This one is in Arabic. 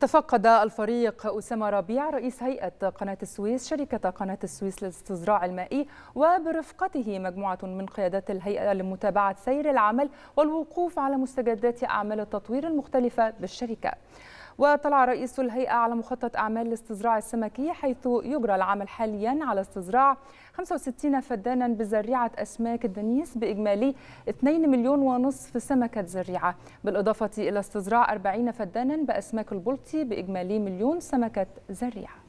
تفقد الفريق أسامة ربيع رئيس هيئة قناة السويس شركة قناة السويس للاستزراع المائي وبرفقته مجموعة من قيادات الهيئة لمتابعة سير العمل والوقوف على مستجدات أعمال التطوير المختلفة بالشركة. وطلع رئيس الهيئة على مخطط أعمال الاستزراع السمكي حيث يجرى العمل حاليا على استزراع 65 فدانا بزريعة أسماك الدنيس بإجمالي 2 مليون ونصف سمكة زريعة بالإضافة إلى استزراع 40 فدانا بأسماك البلطي بإجمالي مليون سمكة زريعة